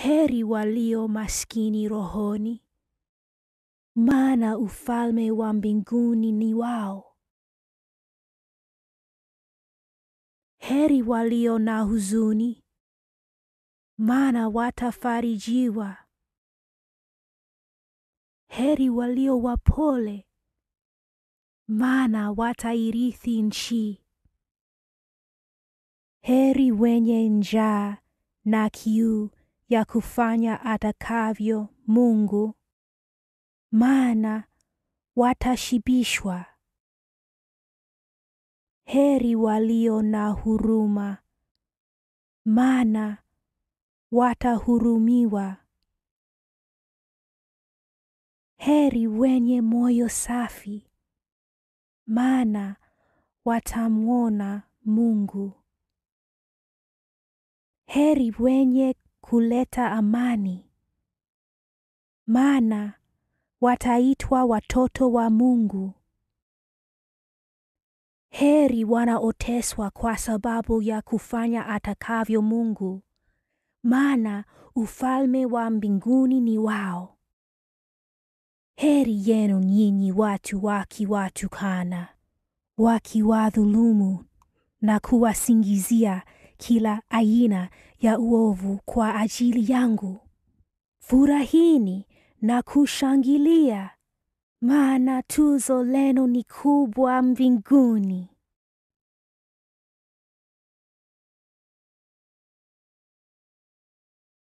Heri walio maskini rohoni, maana ufalme wa mbinguni ni wao. Heri walio na huzuni, maana watafarijiwa. Heri walio wapole, maana watairithi nchi. Heri wenye njaa na kiu ya kufanya atakavyo Mungu, maana watashibishwa. Heri walio na huruma, maana watahurumiwa. Heri wenye moyo safi, maana watamwona Mungu. Heri wenye kuleta amani, maana wataitwa watoto wa Mungu. Heri wanaoteswa kwa sababu ya kufanya atakavyo Mungu, maana ufalme wa mbinguni ni wao. Heri yenu nyinyi watu wakiwatukana, wakiwadhulumu na kuwasingizia kila aina ya uovu kwa ajili yangu. Furahini na kushangilia, maana tuzo lenu ni kubwa mbinguni.